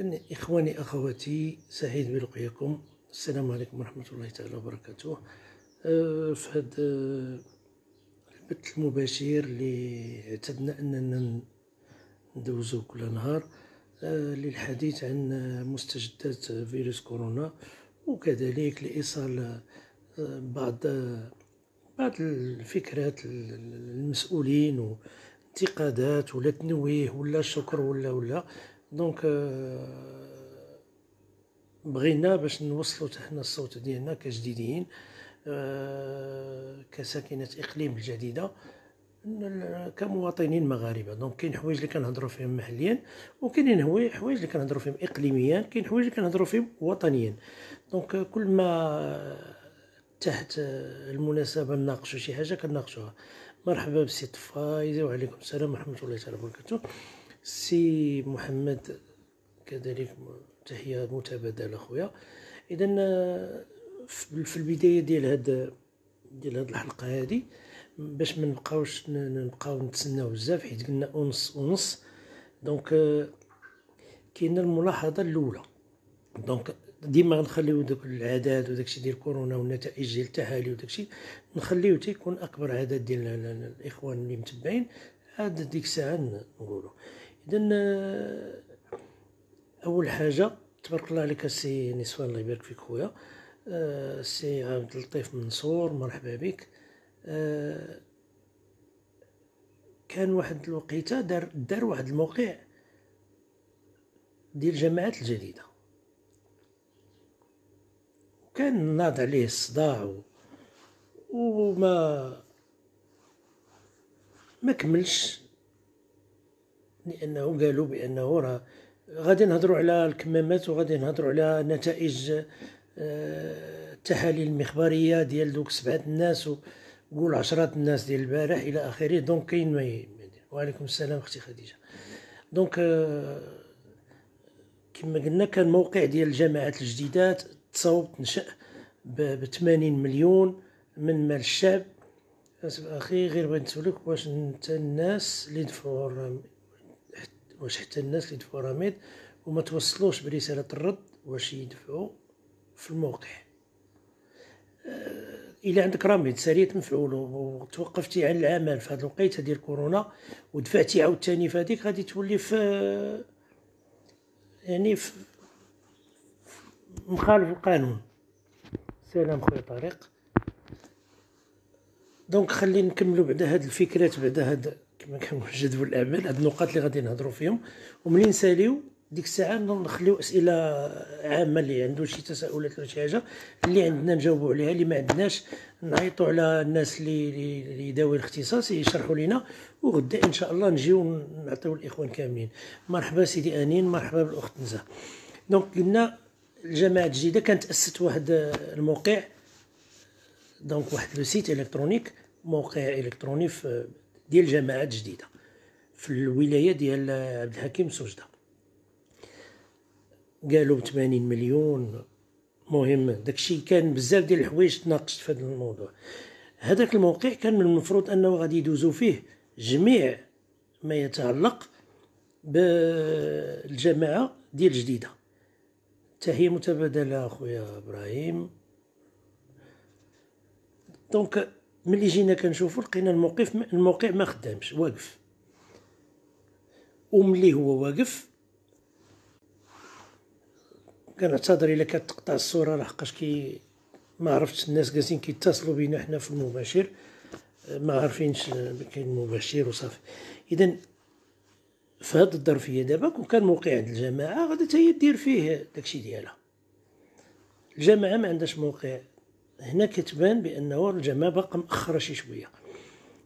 إذن إخواني أخواتي سعيد بلقياكم السلام عليكم ورحمة الله تعالى وبركاته أه، في هذا أه، البث المباشر اللي اعتدنا أننا ندوزو كل نهار أه، للحديث عن مستجدات فيروس كورونا وكذلك لإيصال بعض بعض الفكرات المسؤولين وانتقادات ولا تنويه ولا شكر ولا ولا دونك بغينا euh, باش نوصلوا حنا الصوت ديالنا كجديديين آه، كساكنه اقليم الجديده كمواطنين مغاربه دونك كاين حوايج اللي كنهضروا فيهم محليا وكاينين حوايج اللي كنهضروا فيهم اقليميا كاين حوايج اللي كنهضروا فيهم وطنيا دونك آه، كل ما تحت آه، المناسبه نناقشوا شي حاجه كنناقشوها مرحبا بسي فايزي وعليكم السلام ورحمه الله تعالى وبركاته سي محمد كذلك تحيه متبادله خويا اذا في البدايه ديال هاد ديال هاد الحلقه هادي باش ما نبقاوش نبقاو نتسناو بزاف حيت قلنا أونص أونص دونك كاينه الملاحظه الاولى دونك ديما غنخليو دوك العدد وداكشي ديال كورونا والنتائج ديال التحاليل وداكشي نخليو تيكون اكبر عدد ديال الاخوان اللي متبعين عاد ديك الساعه نقولوا اذا آه، اول حاجه تبارك الله عليك سي نسوان الله يبارك فيك خويا أه سي عبد اللطيف منصور مرحبا بك آه، كان واحد الوقيته دار دار واحد الموقع ديال الجماعات الجديده وكان ناض عليه الصداع و... وما ما كملش لانه قالوا بانه راه غادي نهضروا على الكمامات وغادي نهضروا على نتائج آه، التحاليل المخبريه ديال دوك سبعه الناس وقول عشرات الناس ديال البارح الى اخره دونك كاين ما وعليكم السلام اختي خديجه دونك آه، كما قلنا كان موقع ديال الجماعات الجديدات تصاوب تنشا ب 80 مليون من مال الشعب اخي غير بغيت نسولك واش انت الناس اللي دفعوا واش حتى الناس اللي دفعوا رميد وما توصلوش برساله الرد واش يدفعوا في الموقع آه، الى عندك رميد ساريت مفعول وتوقفتي عن العمل في هذه الوقيته ديال كورونا ودفعتي عاوتاني في هذيك غادي تولي في آه، يعني في مخالف القانون سلام خويا طارق دونك خلينا نكملوا بعد هاد الفكرات بعد هاد كما كنقول الامل الاعمال هاد النقاط اللي غادي نهضروا فيهم وملي نساليو ديك الساعه نخليو اسئله عامه اللي عنده شي تساؤلات ولا شي حاجه اللي عندنا نجاوبوا عليها اللي ما عندناش نعيطوا على الناس اللي اللي ذوي الاختصاص يشرحوا لنا وغدا ان شاء الله نجيو نعطيو الاخوان كاملين مرحبا سيدي انين مرحبا بالاخت نزه دونك قلنا الجامعه الجديده كانت اسست واحد الموقع دونك واحد لو سيت الكترونيك موقع الكتروني في ديال جماعات جديده في الولايه ديال عبد الحكيم سوجده قالوا 80 مليون مهم داكشي كان بزاف ديال الحوايج تناقشت في هذا الموضوع هذاك الموقع كان من المفروض انه غادي يدوزو فيه جميع ما يتعلق بالجماعه ديال جديده تحيه متبادله اخويا ابراهيم دونك ملي جينا كنشوفو لقينا الموقف الموقع ما خدامش واقف وملي هو واقف كنعتذر الا كتقطع الصوره راه حقاش كي ما عرفتش الناس جالسين كيتصلوا بينا حنا في المباشر ما عارفينش كاين مباشر وصافي اذا في هذه الظرفيه دابا كون كان موقع عند الجماعه غادي تا دير فيه داكشي ديالها الجماعه ما عندهاش موقع هنا كتبان بانه الجماعه باقا مأخره شي شويه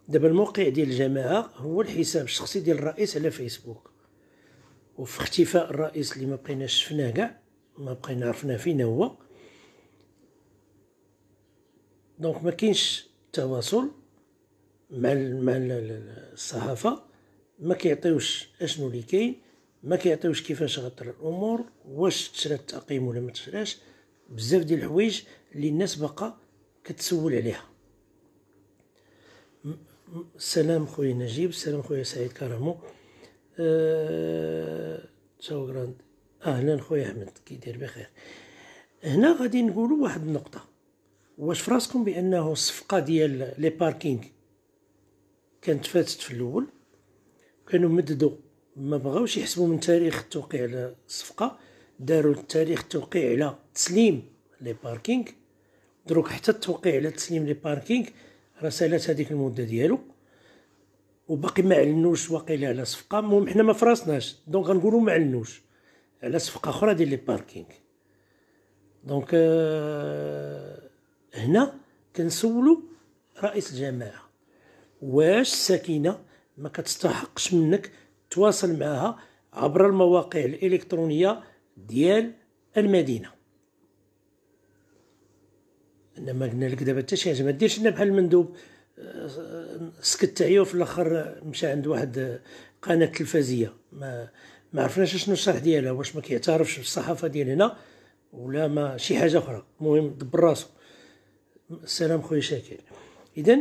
دابا الموقع ديال الجماعه هو الحساب الشخصي ديال الرئيس على فيسبوك وفي اختفاء الرئيس اللي ما بقيناش شفناه كاع ما بقينا عرفنا فين هو دونك ما كاينش تواصل مع مع الصحافه ما كيعطيوش اشنو اللي كاين ما كيعطيوش كيفاش غطر الامور واش تشرى التقييم ولا ما تشراش بزاف ديال الحوايج اللي الناس باقا كتسول عليها السلام خويا نجيب السلام خويا سعيد كرامو أه... تشاو جراند اهلا خويا احمد كيدير بخير هنا غادي نقولوا واحد النقطه واش فراسكم بانه الصفقه ديال لي باركينغ كانت فاتت في الاول كانوا مددوا ما بغاوش يحسبوا من تاريخ التوقيع على الصفقه داروا التاريخ التوقيع على تسليم لي باركينغ دروك حتى التوقيع على تسليم لي باركينغ راه سالات هذيك المده ديالو وباقي ما علنوش واقيلا على صفقه المهم حنا ما فراسناش دونك غنقولوا ما علنوش على صفقه اخرى ديال لي باركينغ دونك آه، هنا كنسولو رئيس الجماعه واش ساكينه ما كتستحقش منك تواصل معها عبر المواقع الالكترونيه ديال المدينه انما قلنا لك دابا حتى شي حاجه ما ديرش لنا بحال المندوب آه، سكت عليه وفي الاخر مشى عند واحد آه، قناه تلفازيه ما ما عرفناش شنو الشرح ديالها واش ما كيعترفش بالصحافه ديال هنا ولا ما شي حاجه اخرى المهم دبر راسو السلام خويا شاكر اذا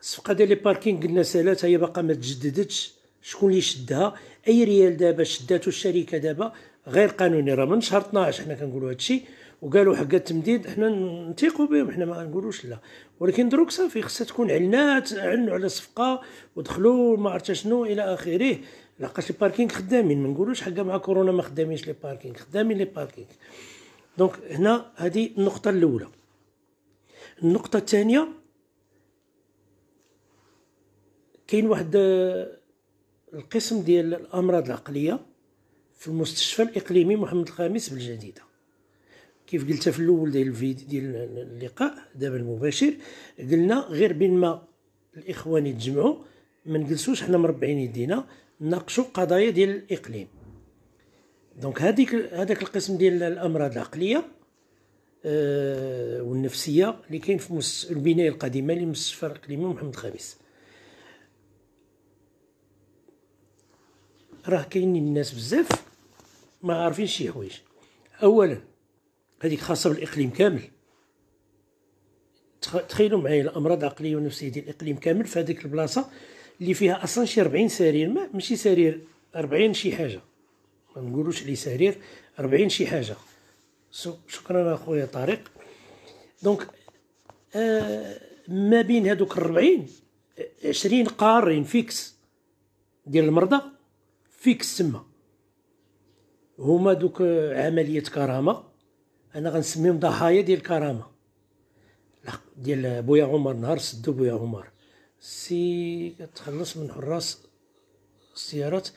الصفقه ديال لي باركينغ قلنا سالات هي باقا ما تجددتش شكون اللي شدها اي ريال دابا شداتو الشركه دابا غير قانوني راه من شهر 12 حنا كنقولوا هادشي وقالوا حق التمديد حنا نثيقوا بهم حنا ما نقولوش لا ولكن دروك صافي خصها تكون علنات علنوا على صفقه ودخلوا ما عرفت شنو الى اخره لاقاش لي باركينغ خدامين ما نقولوش حق مع كورونا ما خدامينش لي باركينغ خدامين لي باركينغ دونك هنا هذه النقطه الاولى النقطه الثانيه كاين واحد آه، القسم ديال الامراض العقليه في المستشفى الاقليمي محمد الخامس بالجديده كيف قلت في الاول ديال الفيديو ديال اللقاء دابا المباشر قلنا غير بين ما الاخوان يتجمعوا ما نجلسوش حنا مربعين يدينا نناقشوا قضايا ديال الاقليم دونك هذيك هذاك القسم ديال الامراض العقليه آه، والنفسيه اللي كاين في البنايه القديمه اللي مستشفى الاقليمي محمد الخامس راه كاينين الناس بزاف ما عارفينش شي حوايج اولا هذيك خاصه بالاقليم كامل تخيلوا معايا الامراض العقليه والنفسيه ديال الاقليم كامل في هذيك البلاصه اللي فيها اصلا شي 40 سرير ما ماشي سرير 40 شي حاجه ما نقولوش لي سرير 40 شي حاجه شكرا اخويا طارق دونك آه ما بين هذوك 40 20 قارين فيكس ديال المرضى فيكس تما هما دوك عمليه كرامه انا غنسميهم ضحايا ديال الكرامه ديال بويا عمر نهار سدو بويا عمر سي كتخلص من حراس السيارات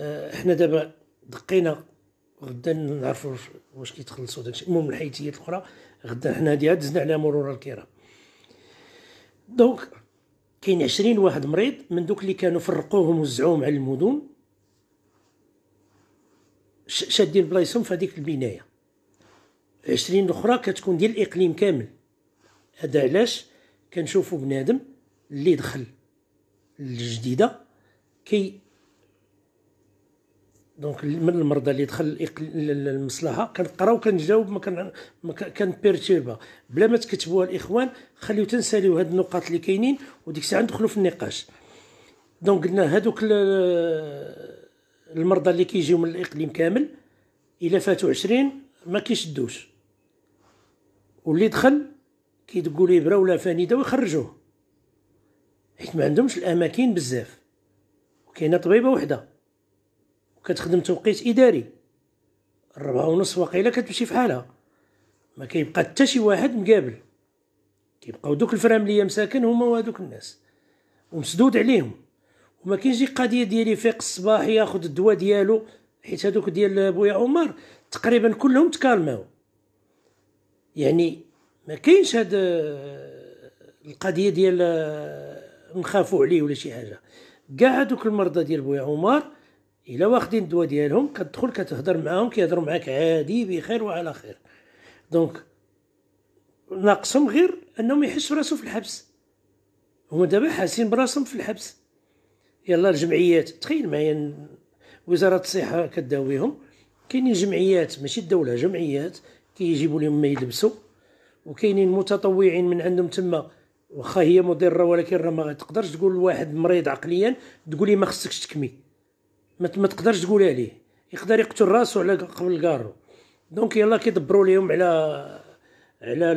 احنا آه، دابا دقينا غدا نعرفوا واش كيتخلصوا داكشي المهم الحيثيات الاخرى غدا حنا هادي دزنا عليها مرور الكرام دونك كاين عشرين واحد مريض من دوك اللي كانوا فرقوهم وزعوهم على المدن شادين بلايصهم في هذيك البنايه العشرين الاخرى كتكون ديال الاقليم كامل هذا علاش كنشوفوا بنادم اللي دخل الجديده كي دونك من المرضى اللي دخل المصلحه كنقراو كنجاوب ما كان ما بيرتيربا بلا ما تكتبوها الاخوان خليو تنساليو هاد النقاط اللي كاينين وديك الساعه ندخلو في النقاش دونك قلنا هادوك المرضى اللي كيجيو من الاقليم كامل الا فاتوا 20 ما كيشدوش واللي دخل كيدقوا ليه برا ولا فانيده ويخرجوه حيت ما عندهمش الاماكن بزاف وكاينه طبيبه وحده وكتخدم توقيت اداري ربعة ونص وقيله كتمشي فحالها ما كيبقى حتى شي واحد مقابل كيبقاو دوك الفرامليه مساكن هما وهذوك الناس ومسدود عليهم وما كاينش شي قضيه ديال يفيق الصباح ياخذ الدواء ديالو حيت هذوك ديال بويا عمر تقريبا كلهم تكالماو يعني ما كاينش هاد آه، القضيه ديال آه، نخافوا عليه ولا شي حاجه كاع هادوك المرضى ديال بويا عمر الا واخدين الدواء ديالهم كتدخل كتهضر معاهم كيهضروا معاك عادي بخير وعلى خير دونك ناقصهم غير انهم يحسوا راسهم في الحبس هما دابا حاسين براسهم في الحبس يلا الجمعيات تخيل معايا وزاره الصحه كداويهم كاينين جمعيات ماشي الدوله جمعيات كيجيبوا لهم ما يلبسوا وكاينين متطوعين من عندهم تما واخا هي مضره ولكن راه ما تقدرش تقول لواحد مريض عقليا تقول ما خصكش تكمي ما تقدرش تقولها ليه يقدر يقتل راسو على قبل الكارو دونك يلاه كيدبروا ليهم على على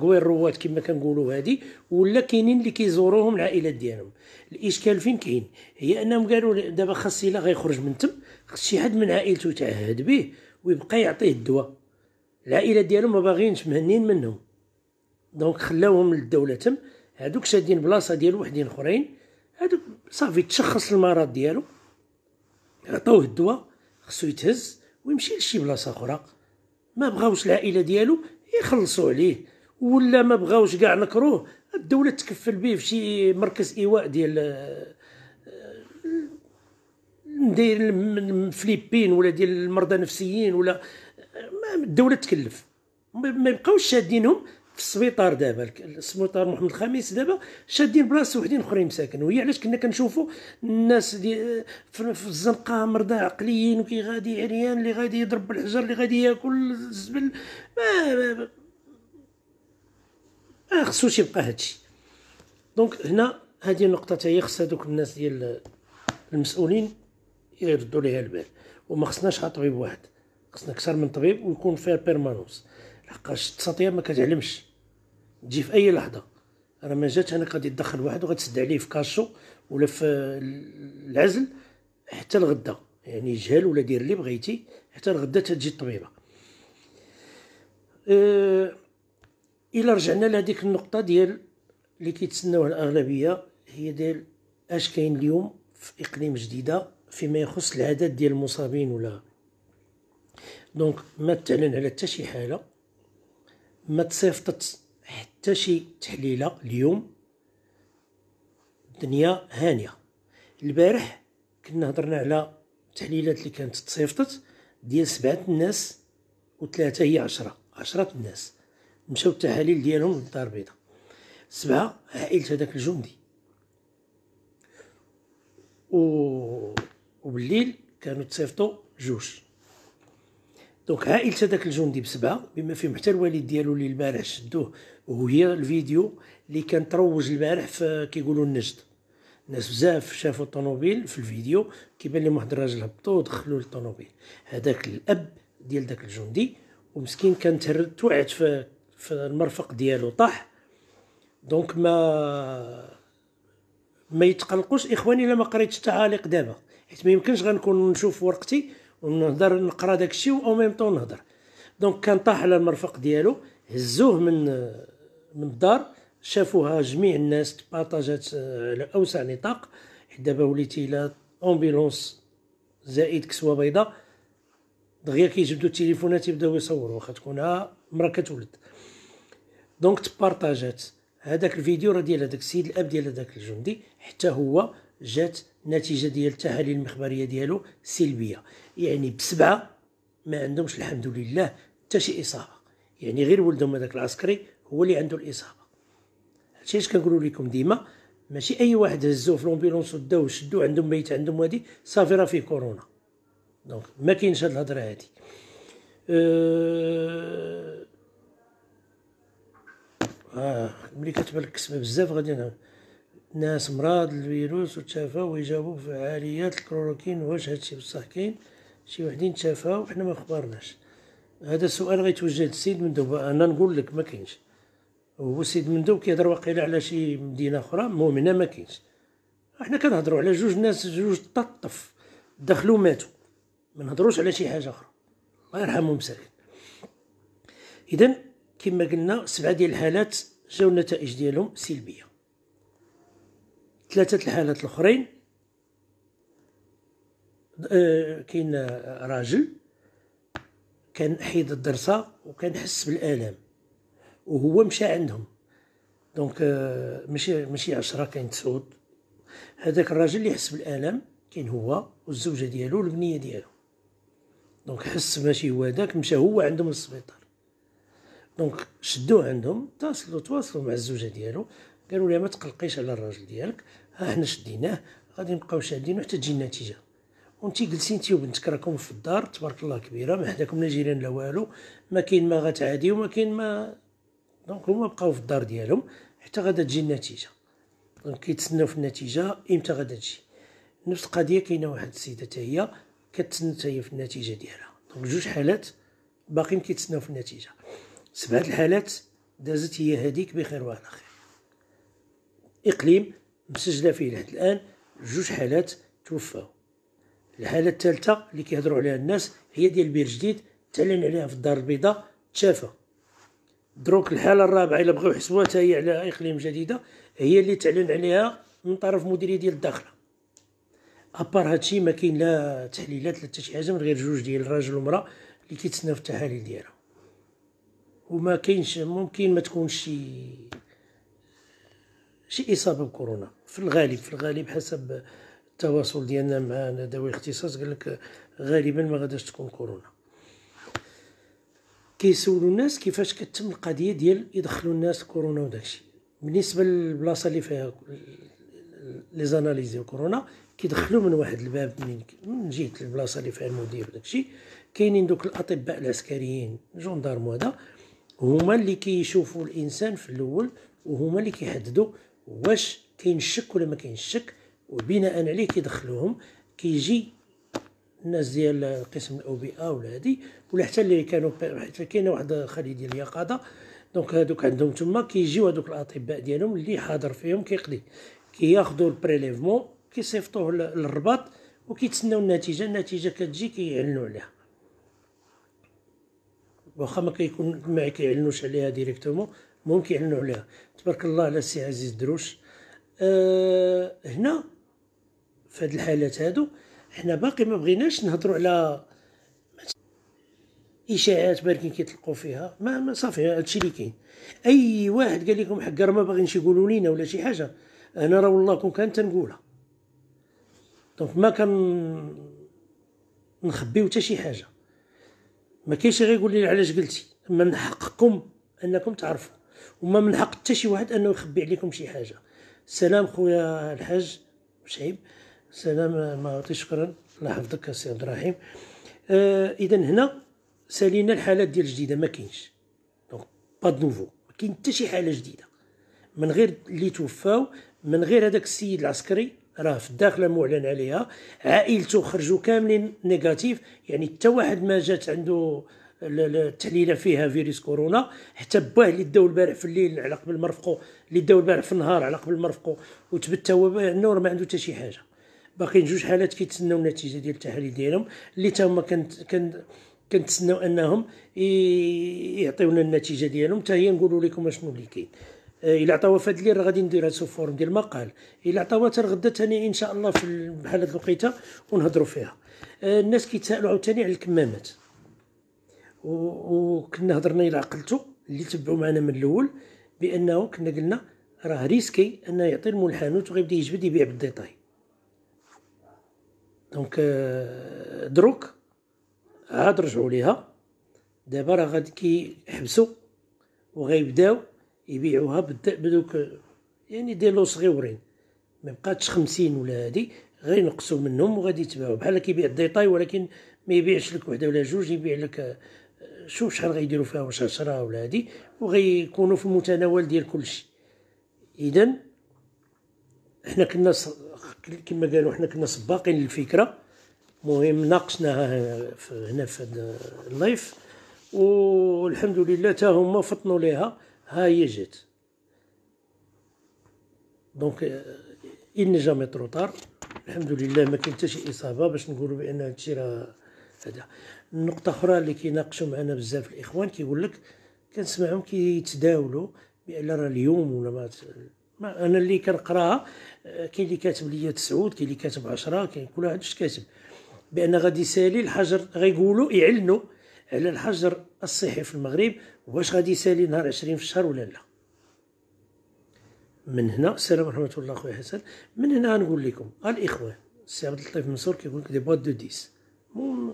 قوي الرواد كما كنقولوا هذه ولا كاينين اللي كيزوروهم العائلات ديالهم الاشكال فين كاين هي انهم قالوا دابا خاص الا غيخرج من تم خاص شي حد من عائلته يتعهد به ويبقى يعطيه الدواء العائله ديالهم ما باغينش مهنين منهم دونك خلاوهم للدوله تم هادوك شادين بلاصه ديال وحدين اخرين هادوك صافي تشخص المرض ديالو عطوه الدواء خصو يتهز ويمشي لشي بلاصه اخرى ما بغاوش العائله ديالو يخلصوا عليه ولا ما بغاوش كاع نكروه الدوله تكفل به فشي مركز ايواء ديال آه، آه، ندير الفلبين ولا ديال المرضى النفسيين ولا ما الدوله تكلف ما يبقاوش شادينهم في السبيطار دابا السبيطار محمد الخامس دابا شادين بلاصه وحدين اخرين مساكن وهي علاش كنا كنشوفوا الناس دي في الزنقه مرضى عقليين وكي غادي عريان اللي غادي يضرب بالحجر اللي غادي ياكل الزبل ما ما, ما خصوش يبقى هادشي دونك هنا هذه النقطه تاهي هي خص هذوك الناس ديال المسؤولين يردوا ليها البال وما خصناش طبيب واحد خصنا اكثر من طبيب ويكون فيها بيرمانونس لحقاش التساطير ما كتعلمش تجي في اي لحظه راه ما جاتش انا غادي تدخل واحد وغتسد عليه في كاشو ولا في العزل حتى الغدا يعني جهل ولا دير اللي بغيتي حتى الغدا تجي الطبيبه أه الا رجعنا لهذيك النقطه ديال اللي كيتسناوها الاغلبيه هي ديال اش كاين اليوم في اقليم جديده فيما يخص العدد ديال المصابين ولا دونك ما تعلن على حتى شي حاله ما تصيفطت حتى شي تحليله اليوم الدنيا هانيه البارح كنا هضرنا على التحليلات اللي كانت تصيفطت ديال سبعه الناس وثلاثه هي عشرة عشرة الناس مشاو التحاليل ديالهم للدار البيضاء سبعه عائله هذاك الجندي و وبالليل كانوا تصيفطوا جوج دونك عائلة هذاك الجندي بسبعة بما فيهم حتى الوالد ديالو اللي البارح شدوه وهي الفيديو اللي كان تروج البارح في كيقولوا النجد الناس بزاف شافوا الطوموبيل في الفيديو كيبان لهم واحد الراجل هبطوا ودخلوا للطوموبيل هذاك الاب ديال داك الجندي ومسكين كان تهرد توعد في, في المرفق ديالو طاح دونك ما ما يتقلقوش اخواني الا ما قريتش التعاليق دابا حيت ما يمكنش غنكون نشوف ورقتي ونهضر نقرا داكشي و ميم طون نهضر دونك كان طاح على المرفق ديالو هزوه من من الدار شافوها جميع الناس بارطاجات آه، على اوسع نطاق دابا وليتي الى امبيلونس زائد كسوه بيضاء دغيا كيجبدوا التليفونات يبداو يصوروا واخا تكون مرا كتولد دونك تبارطاجات هذاك الفيديو راه ديال هذاك السيد الاب ديال هذاك الجندي حتى هو جات نتيجه ديال التحاليل المخبريه ديالو سلبيه يعني بسبعه ما عندهمش الحمد لله حتى شي اصابه يعني غير ولدهم هذاك العسكري هو اللي عنده الاصابه هادشي اش كنقولوا لكم ديما ماشي اي واحد هزوه في لومبيلونس وداو شدو عندهم ميت عندهم وادي صافي راه فيه كورونا دونك ما كاينش هاد الهضره هادي أه... اه ملي كتبان لك كسبه بزاف غادي ناس مراد الفيروس وتشافى ويجاوبوا فعاليات الكلوروكين واش هادشي بصح كاين شي وحدين تشافها وحنا ما خبرناش هذا سؤال غيتوجه للسيد مندوب انا نقول لك ما كاينش هو السيد مندوب كيهضر واقيلا على شي مدينه اخرى المهم هنا ما كاينش حنا كنهضروا على جوج ناس جوج تطف دخلوا ماتوا ما نهضروش على شي حاجه اخرى الله يرحمهم مساكين اذا كما قلنا سبعه ديال الحالات جاو النتائج ديالهم سلبيه ثلاثه الحالات الاخرين آه، كاين آه، راجل كان حيد الدرسه وكان حس بالالم وهو مشى عندهم دونك آه، ماشي ماشي 10 كاين تسعود هذاك الراجل اللي حس بالالم كاين هو والزوجه ديالو والبنيه ديالو دونك حس ماشي هو هذاك مشى هو عندهم للسبيطار دونك شدوه عندهم تواصلوا تواصلوا مع الزوجه ديالو قالوا لها ما تقلقيش على الراجل ديالك ها حنا شديناه غادي نبقاو شادينو حتى تجي النتيجه وانتي جلسي انت وبنتك راكم في الدار تبارك الله كبيره ما حداكم لا جيران لا والو ما كاين ما غتعادي وما كاين ما دونك هما بقاو في الدار ديالهم حتى غادا تجي النتيجه دونك كيتسناو في النتيجه امتى غادا تجي نفس القضيه كاينه واحد السيده حتى هي كتسنى حتى هي في النتيجه ديالها دونك جوج حالات باقيين كيتسناو في النتيجه سبعه الحالات دازت هي هذيك بخير وعلى خير اقليم مسجله فيه لحد الان جوج حالات توفاو الحاله الثالثه اللي كيهضروا عليها الناس هي ديال بير جديد تعلن عليها في الدار البيضاء تشافى دروك الحاله الرابعه الا بغيو يحسبوها هي على اقليم جديده هي اللي تعلن عليها من طرف مديريه ديال الداخله ابار هادشي ما كاين لا تحليلات لا حتى شي حاجه من غير جوج ديال الراجل والمراه اللي كيتسناو في التحاليل ديالها وما كاينش ممكن ما تكونش شي شي اصابه بكورونا في الغالب في الغالب حسب التواصل ديالنا مع ذوي الاختصاص قال لك غالبا ما غاداش تكون كورونا كيسولوا الناس كيفاش كتم القضيه ديال يدخلوا الناس كورونا وداكشي بالنسبه للبلاصه اللي فيها لي زاناليز ديال كورونا كيدخلوا من واحد الباب من جهه البلاصه اللي فيها المدير وداكشي كاينين دوك الاطباء العسكريين جوندارم هذا هما اللي كيشوفوا الانسان في الاول وهما اللي كيحددوا واش كاين شك ولا ما كاينش شك وبناء عليه كيدخلوهم كيجي الناس ديال قسم الاوبئه ولا هادي ولا حتى اللي كانوا حيت كاينه واحد خالي ديال اليقظه دونك هادوك عندهم تما كيجيو هادوك الاطباء ديالهم اللي حاضر فيهم كيقضي كياخذوا البريليفمون كيصيفطوه للرباط وكيتسناو النتيجه النتيجه كتجي كيعلنوا عليها واخا ما كيكون ما كيعلنوش عليها ديريكتومون المهم كيعلنوا عليها تبارك الله على السي عزيز دروش أه هنا في هاد الحالات هادو حنا باقي ما بغيناش نهضروا على اشاعات باركين كيطلقوا فيها ما, ما صافي هادشي اللي كاين اي واحد قال لكم حق راه ما باغينش يقولوا لينا ولا شي حاجه انا راه والله كون كان تنقولها دونك ما كان نخبيو حتى شي حاجه ما كاينش غيقول لي علاش قلتي من حقكم انكم تعرفوا وما من حق حتى شي واحد انه يخبي عليكم شي حاجه سلام خويا الحاج شعيب سلام معطي شكرا الله يحفظك سي عبد الرحيم آه اذا هنا سالينا الحالات ديال جديده ما كاينش دونك با دو نوفو ما كاين حتى شي حاله جديده من غير اللي توفاو من غير هذاك السيد العسكري راه في الداخله معلن عليها عائلته خرجوا كاملين نيجاتيف يعني حتى واحد ما جات عنده التحليله فيها فيروس كورونا حتى باه اللي داو البارح في الليل على قبل مرفقو اللي داو البارح في النهار على قبل مرفقو وتبت هو النور ما عنده حتى شي حاجه باقيين جوج حالات كيتسناو النتيجه ديال التحاليل ديالهم اللي تا هما كنتسناو انهم يعطيونا النتيجه ديالهم حتى هي نقولوا لكم اشنو اللي كاين الا آه، عطاوها في هذا الليل راه غادي نديرها سو فورم ديال مقال الا عطاوها حتى غدا ثاني ان شاء الله في بحال هاد الوقيته ونهضروا فيها آه، الناس كيتسائلوا عاوتاني على الكمامات وكنا هضرنا الى عقلتو اللي تبعوا معنا من الاول بانه كنا قلنا راه ريسكي انه يعطي المول حانوت وغيبدا يجبد يبيع بالديطاي دونك دروك عاد رجعوا ليها دابا راه غادي كيحبسوا وغيبداو يبيعوها بدوك يعني لو صغيورين ما بقاتش خمسين ولا هادي غير نقصوا منهم وغادي يتباعوا بحال كيبيع الديطاي ولكن ما يبيعش لك وحده ولا جوج يبيع لك شوف شحال غيديروا فيها واش 10 ولا هادي وغيكونوا في المتناول ديال كلشي اذا حنا كنا كما قالوا حنا كنا سباقين للفكره المهم ناقشناها هنا في هذا اللايف والحمد لله تا هما فطنوا ليها ها هي جات دونك ان جامي تروطار الحمد لله ما كاين حتى شي اصابه باش نقولوا بان هادشي راه هذا النقطه اخرى اللي كيناقشوا معنا بزاف الاخوان كيقول لك كنسمعهم كيتداولوا بان راه اليوم ولا ما ما انا اللي كنقراها آه، كاين اللي كاتب ليا تسعود كاين اللي كاتب 10 كاين كل واحد اش كاتب بان غادي يسالي الحجر غيقولوا يعلنوا على الحجر الصحي في المغرب واش غادي يسالي نهار 20 في الشهر ولا لا من هنا السلام ورحمه الله خويا حسن من هنا نقول لكم الاخوان السي عبد اللطيف منصور كيقول لك دي بوات دو ديس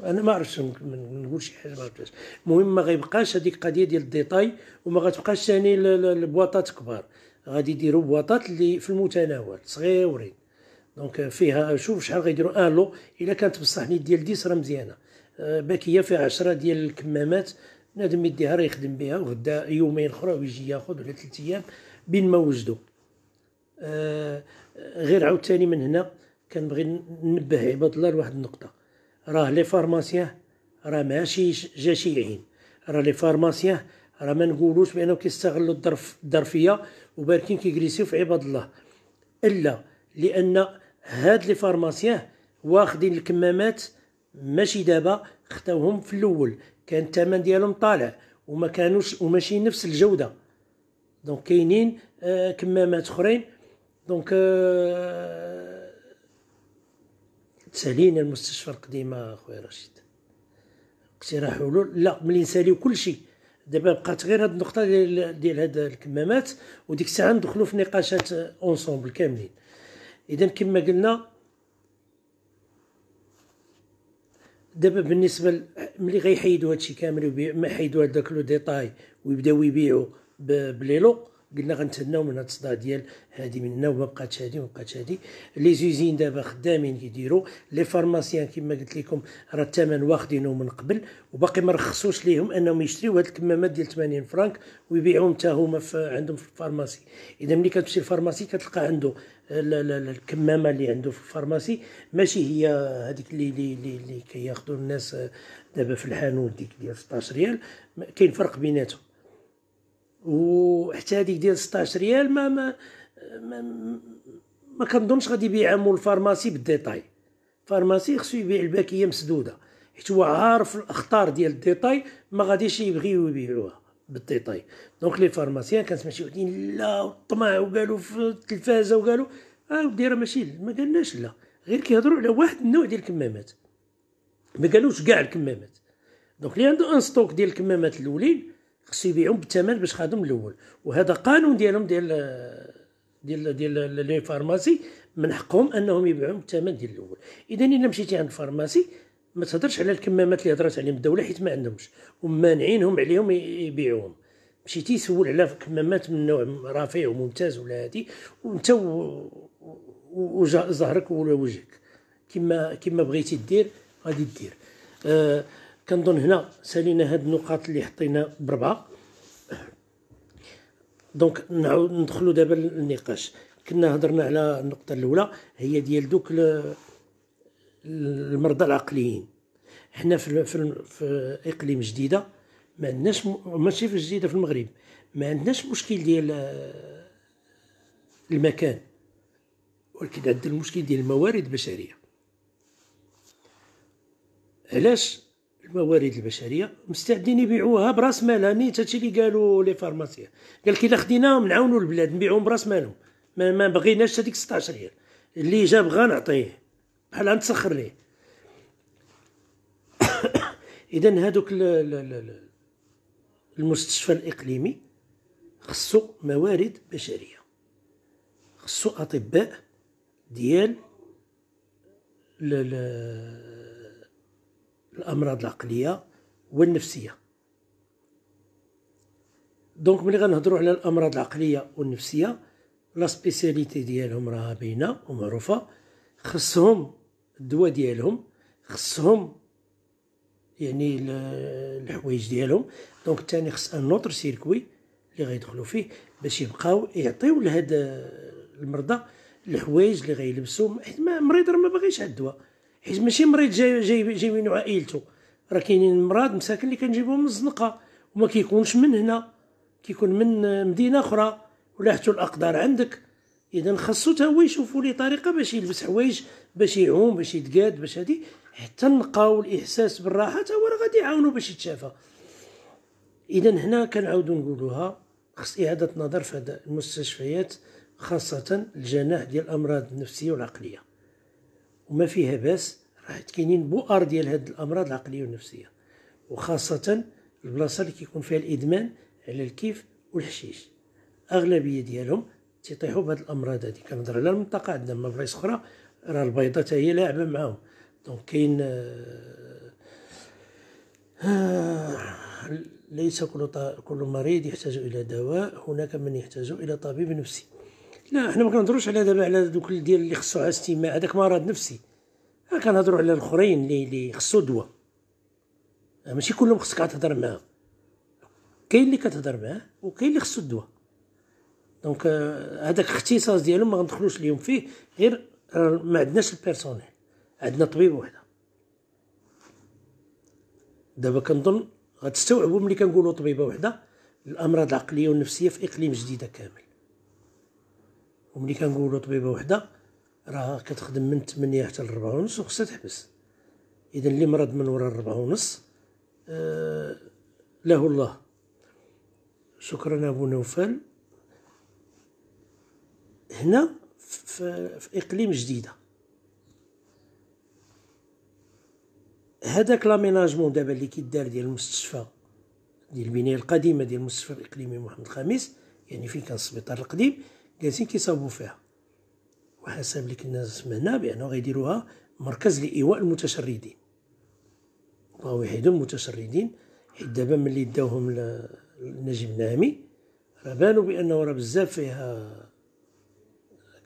انا ما عرفتش نقول شي حاجه ما عرفتهاش المهم ما غيبقاش هذيك القضيه ديال الديتاي وما غتبقاش ثاني البواطات كبار غادي يديروا بواطات اللي في المتناول صغيورين دونك فيها شوف شحال غيديروا ان آه، لو الا كانت نيت ديال 10 راه مزيانه آه، باكيه فيها 10 ديال الكمامات نادم يديها راه يخدم بها وغدا يومين اخرى ويجي ياخذ ولا ثلاث ايام بين ما وجدوا آه، غير عاوتاني من هنا كنبغي ننبه عباد الله لواحد النقطه راه لي فارماسيان راه ماشي جشيعين راه لي فارماسيان راه ما نقولوش بانهم كيستغلوا الظرف الظرفيه وباركين كيجريسيو في عباد الله الا لان هاد لي فارماسيان واخدين الكمامات ماشي دابا خداوهم في الاول كان الثمن ديالهم طالع وما كانوش وماشي نفس الجوده دونك كاينين آه كمامات اخرين دونك آه تسالينا المستشفى القديمه اخويا رشيد اقتراح حلول لا ملي نساليو كلشي دابا بقات غير هاد النقطه ديال ديال هاد الكمامات وديك الساعه ندخلوا في نقاشات اونسومبل كاملين اذا كما قلنا دابا بالنسبه ملي غيحيدوا هادشي كامل ما حيدوا هذاك لو ديتاي ويبداو يبيعوا بليلو قلنا غنتهناو من هاد الصدا ديال هادي من هنا وما بقاتش هادي وما بقاتش هادي لي زوزين دابا خدامين كيديروا لي فارماسيان كما قلت لكم راه الثمن واخدينه من قبل وباقي ما رخصوش ليهم انهم يشريو هاد الكمامات ديال 80 فرانك ويبيعوهم حتى هما عندهم في الفارماسي اذا ملي كتمشي للفارماسي كتلقى عنده الكمامه اللي عنده في الفارماسي ماشي هي هذيك اللي اللي اللي كياخذوا الناس دابا في الحانوت ديك ديال 16 ريال كاين فرق بيناتهم وحتى هذيك ديال 16 ريال ما ما ما, ما كنظنش غادي يبيعها مول الفارماسي بالديتاي الفارماسي خصو يبيع الباكيه مسدوده حيت هو عارف الاخطار ديال الديتاي ما غاديش يبغيو يبيعوها بالديتاي دونك لي فارماسيان كنسمع وحدين لا الطمع وقالوا في التلفازه وقالوا اه ودي راه ماشي ما قالناش لا غير كيهضروا على واحد النوع ديال الكمامات ما قالوش كاع الكمامات دونك لي عنده ان ستوك ديال الكمامات الاولين خصو يبيعهم بالثمن باش خادم الاول وهذا قانون ديالهم ديال ديال ديال لي فارماسي من حقهم انهم يبيعهم بالثمن ديال الاول اذا الا مشيتي عند الفارماسي ما تهضرش على الكمامات اللي هضرات عليهم الدوله حيت ما عندهمش ومانعينهم عليهم يبيعوهم مشيتي سول على كمامات من نوع رفيع وممتاز ولا هادي وانت وزهرك ولا وجهك كما كما بغيتي دير غادي دير آه كنظن هنا سالينا هاد النقاط اللي حطينا بربعه دونك نعاود ندخلوا دابا للنقاش كنا هضرنا على النقطه الاولى هي ديال دوك المرضى العقليين حنا في, في, في اقليم جديده ما عندناش ماشي في جديده في المغرب ما عندناش مشكل ديال المكان ولكن عندنا المشكل ديال الموارد البشريه علاش الموارد البشريه مستعدين يبيعوها براس مالها نيت هادشي اللي قالوا لي فارماسيان قال لك الا خديناهم نعاونوا البلاد نبيعوهم براس مالهم ما, ما بغيناش هذيك 16 ريال اللي بغى نعطيه بحال نسخر ليه اذا هادوك المستشفى الاقليمي خصو موارد بشريه خصو اطباء ديال الامراض العقليه والنفسيه دونك ملي غنهضروا على الامراض العقليه والنفسيه لا سبيسياليتي ديالهم راها باينه ومعروفه خصهم الدواء ديالهم خصهم يعني الحوايج ديالهم دونك تاني خص ان نوتر سيركوي اللي غيدخلوا فيه باش يبقاو يعطيو لهاد المرضى الحوايج اللي غيلبسوهم حيت المريض راه ما باغيش هاد الدواء حيت ماشي مريض جاي جاي جايبينو عائلته راه كاينين مراد مساكن اللي كنجيبوهم من الزنقه وما كيكونش من هنا كيكون من مدينه اخرى ولاحتو الاقدار عندك اذا خاصو تا هو يشوفوا لي طريقه باش يلبس حوايج باش يعوم باش يتقاد باش هادي حتى النقا والاحساس بالراحه تا هو راه غادي يعاونو باش يتشافى اذا هنا كنعاودو نقولوها خص اعاده نظر في هذا المستشفيات خاصه الجناح ديال الامراض النفسيه والعقليه وما فيها باس راه كاينين بؤر ديال هاد الامراض العقليه والنفسيه وخاصه البلاصه اللي كيكون فيها الادمان على الكيف والحشيش اغلبيه ديالهم تيطيحوا بهاد الامراض هادي كنهضر على المنطقه عندنا ما بلايص اخرى راه البيضه حتى هي لاعبه معاهم دونك كاين آه، ليس كل كل مريض يحتاج الى دواء هناك من يحتاج الى طبيب نفسي لا حنا ما كنهضروش على دابا على دوك ديال اللي خصو استماع هذاك مرض نفسي كنهضروا على الاخرين اللي اللي خصو دواء ماشي كلهم خصك تهضر معاه كاين اللي كتهضر معاه وكاين اللي خصو الدواء دونك اه، هذاك الاختصاص ديالهم ما غندخلوش اليوم فيه غير اه، ما عندناش البيرسونيل عندنا طبيب وحده دابا كنظن غتستوعبوا ملي كنقولوا طبيبه وحده الامراض العقليه والنفسيه في اقليم جديده كامل وملي كنقولوا طبيبه وحده راها كتخدم من 8 حتى ل 4 ونص وخصها تحبس اذا اللي مرض من وراء 4 ونص آه له الله شكرا ابو نوفل هنا في, في اقليم جديده هذاك لاميناجمون دابا اللي كيدار ديال المستشفى ديال البنايه القديمه ديال المستشفى الاقليمي محمد الخامس يعني فين كان السبيطار القديم جالسين كيصاوبوا فيها وحسب لك الناس هنا بانه غيديروها مركز لايواء المتشردين بغاو يحيدوا المتشردين حيت دابا ملي داوهم لنجيب النامي راه بانوا بانه راه بزاف فيها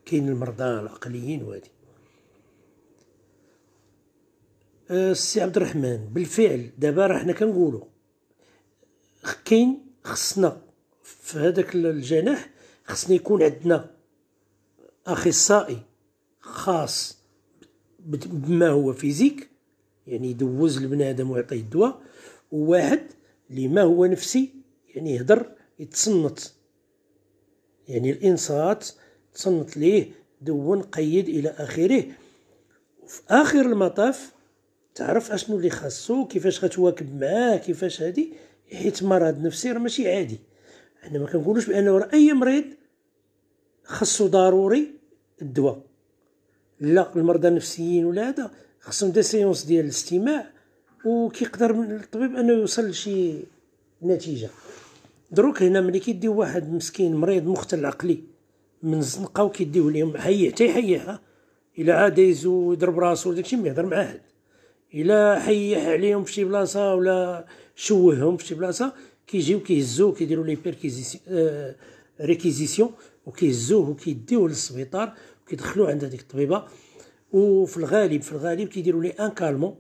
كاين المرضى العقليين وهادي آه، السي عبد الرحمن بالفعل دابا راه حنا كنقولوا كاين خصنا في هذاك الجناح خصني يكون عندنا اخصائي خاص بما هو فيزيك يعني يدوز البنادم ويعطيه الدواء وواحد اللي ما هو نفسي يعني يهضر يتصنت يعني الانصات تصنت ليه دون قيد الى اخره وفي اخر المطاف تعرف اشنو اللي خاصو كيفاش غتواكب معاه كيفاش هادي حيت مرض نفسي راه ماشي عادي حنا ما كنقولوش بان راه اي مريض خصو ضروري الدواء لا المرضى النفسيين ولا هذا خصهم دي سيونس ديال الاستماع وكيقدر من الطبيب انه يوصل لشي نتيجه دروك هنا ملي كيديو واحد مسكين مريض مختل عقلي من الزنقه وكيديو ليهم حيه حتى يحييها الا عاد يزود يضرب راسو داكشي ما يهضر مع حد الا حيح عليهم في شي بلاصه ولا شوههم في شي بلاصه كيجيو كيهزوه كيديروا لي بيركيزيسيون آه ريكيزيسيون وكيهزوه وكيديوه للسبيطار وكيدخلوه عند هذيك الطبيبه وفي الغالب في الغالب كيديروا لي ان كالمون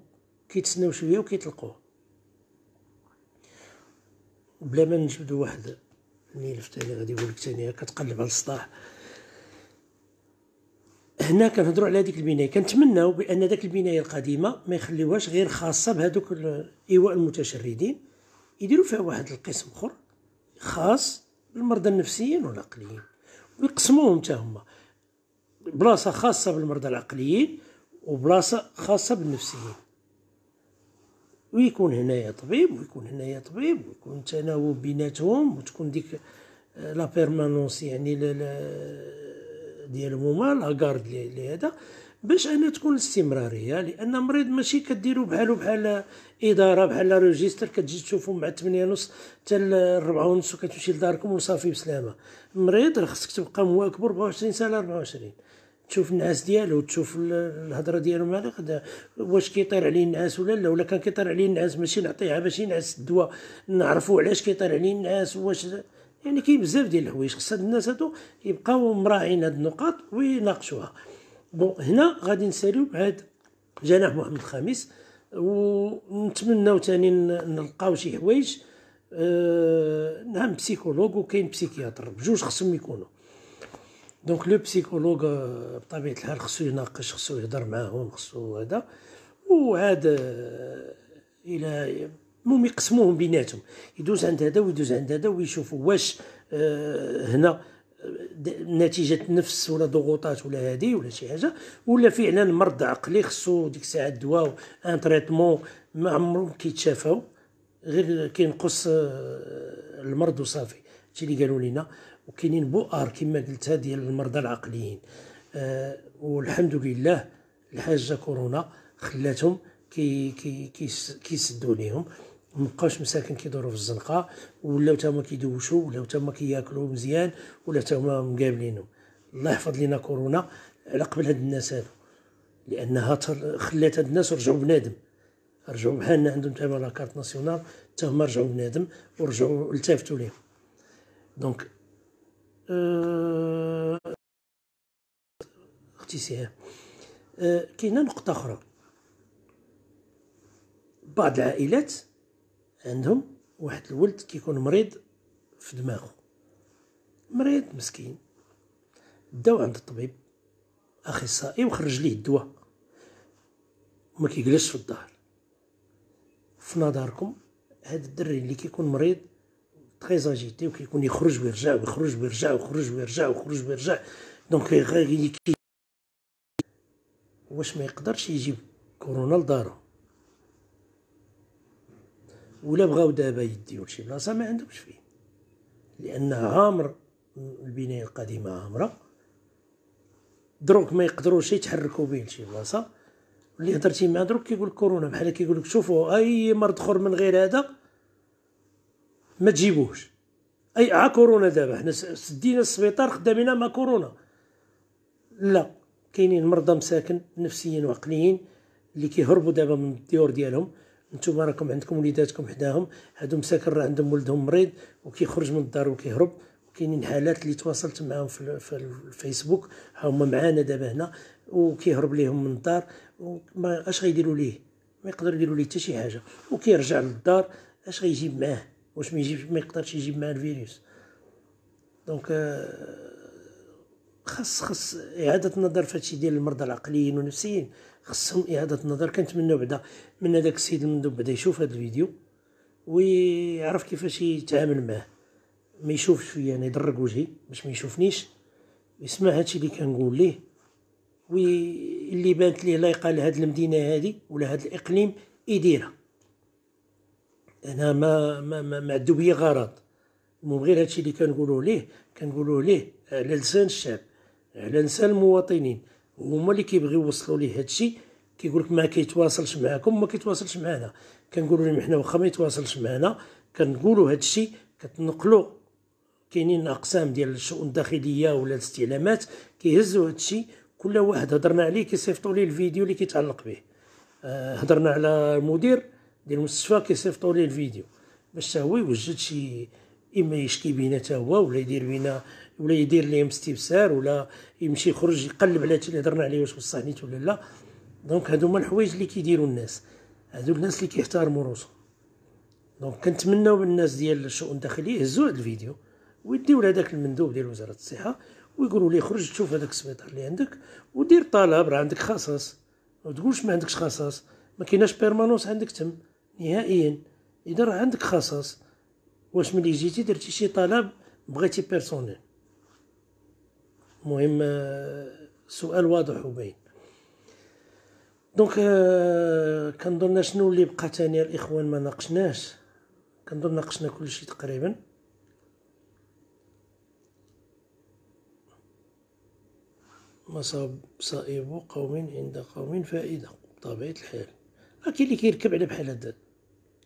كيتسناو شويه وكيطلقوه بلا ما نجبدو واحد الملف تاني غادي يقولك لك تاني كتقلب على السطاح هنا كنهضروا على هذيك البنايه كنتمناو بان داك البنايه القديمه ما يخليوهاش غير خاصه بهذوك الايواء المتشردين يديروا فيها واحد القسم اخر خاص بالمرضى النفسيين والعقليين ويقسموهم حتى هما بلاصه خاصه بالمرضى العقليين وبلاصه خاصه بالنفسيين ويكون هنايا طبيب ويكون هنايا طبيب ويكون تناوب بيناتهم وتكون ديك آه، لا بيرمانونس يعني ديال هما لا كارد لهذا باش انا تكون الاستمراريه لان مريض ماشي كديرو بحالو بحال اداره بحال ريجيستر كتجي تشوفو مع 8 ونص حتى ل 4 ونص وكتمشي لداركم وصافي بسلامه مريض راه خصك تبقى مواكب 24 ساعه ل 24 تشوف النعاس ديالو تشوف الهضره ديالو مع واش كيطير عليه النعاس ولا لا ولا كان كيطير عليه النعاس ماشي نعطيها باش ينعس الدواء نعرفو علاش كيطير عليه النعاس واش يعني كاين بزاف ديال الحوايج خص هاد الناس هادو يبقاو مراعين هاد النقاط ويناقشوها بون هنا غادي نساليو بهذا جناح محمد الخامس ونتمناو ثاني نلقاو شي حوايج أه نعم بسيكولوج وكاين بسيكياتر بجوج خصهم يكونوا دونك لو بسيكولوج آه، بطبيعه الحال خصو يناقش خصو يهضر معاهم خصو هذا وعاد آه، الى المهم يقسموهم بيناتهم يدوز عند هذا ويدوز عند هذا ويشوفوا واش أه هنا نتيجه نفس ولا ضغوطات ولا هذه ولا شي حاجه ولا فعلا مرض عقلي خصو ديك الساعه الدواء ان تريتمون ما عمرهم كيتشافاو غير كينقص آه، المرض وصافي هادشي اللي قالوا لنا وكاينين بؤر كما قلت ديال المرضى العقليين أه والحمد لله الحاجه كورونا خلاتهم كي كي كيسدوا كي ليهم مبقاوش مساكن كيدوروا في الزنقه ولاو تاهما كيدوشوا ولاو تما كياكلوا مزيان ولا تاهما مقابلينهم الله يحفظ لنا كورونا على قبل هاد الناس هادو لانها خلات هاد الناس رجعوا بنادم رجعوا بحالنا عندهم تما لاكارت ناسيونال تاهما رجعو رجعوا بنادم ورجعوا التافتوا ليهم دونك آه، اختي سهام أه كاينه نقطه اخرى بعض العائلات عندهم واحد الولد كيكون مريض في دماغه مريض مسكين داو عند الطبيب اخصائي وخرج ليه الدواء وما كيجلسش في الدار في نظركم هاد الدري اللي كيكون مريض تري زاجيتي وكيكون يخرج ويرجع ويخرج ويرجع ويخرج ويرجع ويخرج ويرجع دونك غير واش ما يقدرش يجيب كورونا لدارو ولا بغاو دابا يديو لشي بلاصه ما عندهمش فين لان غامره البنايه القديمه غامره دروك ما يقدروش يتحركوا بين لشي بلاصه اللي هضرتي مع دروك كيقول كورونا بحال كيقول لك شوفوا اي مرض اخر من غير هذا ما تجيبوهش اي ع آه، كورونا دابا حنا سدينا السبيطار خدامينا مع كورونا لا كاينين مرضى مساكن نفسيين وعقليين اللي كيهربوا دابا من الديور ديالهم نتوما راكم عندكم وليداتكم حداهم هادو مساكن راه عندهم ولدهم مريض وكيخرج من الدار وكيهرب كاينين حالات اللي تواصلت معاهم في الفيسبوك ها هما معانا دابا هنا وكيهرب ليهم من الدار وما اش غيديروا ليه ما يقدر يديروا ليه حتى شي حاجه وكيرجع للدار اش غيجيب معاه واش ما يجيب ما يقدرش يجيب معاه الفيروس دونك آه، خص خص اعاده النظر في هادشي ديال المرضى العقليين والنفسيين خصهم اعاده النظر كنتمنى بعدا من هذاك السيد المندوب بعدا يشوف هذا الفيديو ويعرف كيفاش يتعامل معاه ما يشوفش فيا يعني يدرك وجهي باش ما يشوفنيش يسمع هادشي اللي كنقول ليه واللي بانت ليه لايقه لهاد المدينه هادي ولا هاد الاقليم يديرها انا ما ما ما, ما عندو بيا غرض المهم غير هادشي اللي كنقولوه ليه كنقولوه ليه على لسان الشعب على لسان المواطنين هما اللي كيبغيو يوصلوا ليه هادشي كيقول لك ما كيتواصلش معاكم ما كيتواصلش معانا كنقولوا لهم حنا واخا ما يتواصلش معانا كنقولوا هادشي كتنقلوا كاينين اقسام ديال الشؤون الداخليه ولا الاستعلامات كيهزوا هادشي كل واحد هضرنا عليه كيصيفطوا لي الفيديو اللي كيتعلق به آه، هضرنا على المدير ديال المستشفى كيصيفطوا لي الفيديو باش هو يوجد شي اما يشكي بينا حتى هو ولا يدير بينا ولا يدير ليهم استفسار ولا يمشي يخرج يقلب على هادشي اللي هضرنا عليه واش بصح نيت ولا لا دونك هادو هما الحوايج اللي كيديروا الناس هادو الناس اللي كيحترموا روسو دونك كنتمناو من الناس ديال الشؤون الداخليه يهزوا هاد الفيديو ويديو لهذاك المندوب ديال وزاره الصحه ويقولوا ليه خرج تشوف هذاك السبيطار اللي عندك ودير طلب راه عندك خصاص ما تقولش ما عندكش خصاص ما كايناش بيرمانونس عندك تم نهائيا اذا راه عندك خصاص واش ملي جيتي درتي شي طلب بغيتي بيرسونيل مهم آه، سؤال واضح وبين دونك آه، كنظن شنو اللي بقى تاني الاخوان ما ناقشناش كنظن ناقشنا كلشي تقريبا مصاب صائب قوم عند قوم فائدة بطبيعة الحال كاين اللي كيركب على بحال هاد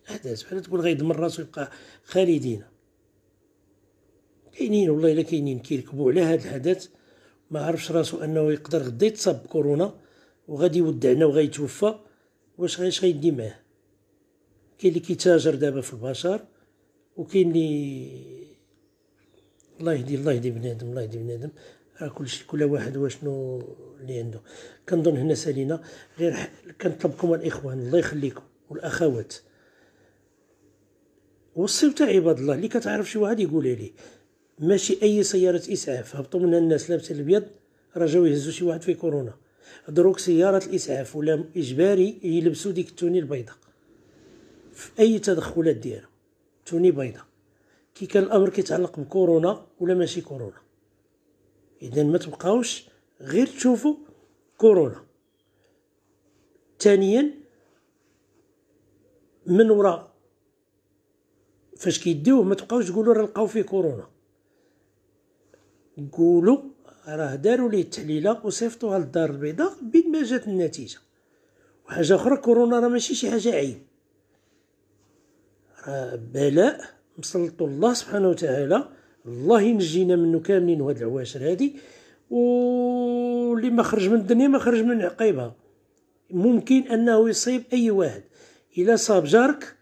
الأحداث بحال تقول غيدمر راسو يبقى خالدين كاينين والله إلا كاينين كيركبوا على هاد الحدث ما عرفش راسو انه يقدر غدا يتصاب بكورونا وغادي يودعنا وغيتوفى واش غاش غيدي معاه كاين اللي كيتاجر دابا في البشر وكاين اللي الله يهدي الله يهدي بنادم الله يهدي بنادم راه كلشي كل واحد واشنو اللي عنده كنظن هنا سالينا غير كنطلبكم الاخوان الله يخليكم والاخوات وصيو تاع عباد الله اللي كتعرف شي واحد يقولها ليه ماشي اي سياره اسعاف هبطوا منها الناس لابسه الابيض رجاو يهزوا شي واحد في كورونا دروك سياره الاسعاف ولا اجباري يلبسوا ديك التوني البيضاء في اي تدخلات ديالها توني بيضاء كي كان الامر كيتعلق بكورونا ولا ماشي كورونا اذا ما تبقاوش غير تشوفوا كورونا ثانيا من وراء فاش كيديوه ما تبقاوش تقولوا راه لقاو فيه كورونا قولوا راه داروا ليه التحليله وصيفطوها للدار البيضاء بين ما جات النتيجه وحاجه اخرى كورونا راه ماشي شي حاجه عيب راه بلاء مسلطو الله سبحانه وتعالى الله ينجينا منه كاملين وهاد العواشر هادي واللي ما خرج من الدنيا ما خرج من عقيبها ممكن انه يصيب اي واحد الا صاب جارك